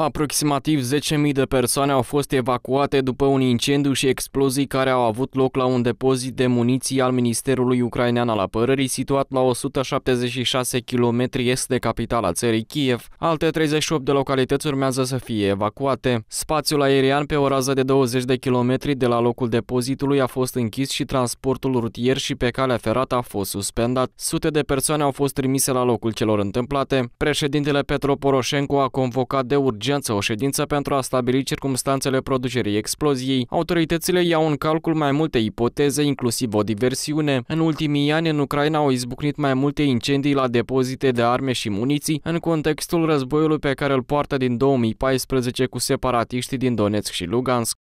Aproximativ 10.000 de persoane au fost evacuate după un incendiu și explozii care au avut loc la un depozit de muniții al Ministerului Ucrainean al Apărării, situat la 176 km est de capitala țării Kiev. Alte 38 de localități urmează să fie evacuate. Spațiul aerian pe o rază de 20 de km de la locul depozitului a fost închis și transportul rutier și pe calea ferată a fost suspendat. Sute de persoane au fost trimise la locul celor întâmplate. Președintele Petro Poroșenko a convocat de urgență urgență o ședință pentru a stabili circumstanțele producerii exploziei. Autoritățile iau în calcul mai multe ipoteze, inclusiv o diversiune. În ultimii ani, în Ucraina au izbucnit mai multe incendii la depozite de arme și muniții, în contextul războiului pe care îl poartă din 2014 cu separatiștii din Donetsk și Lugansk.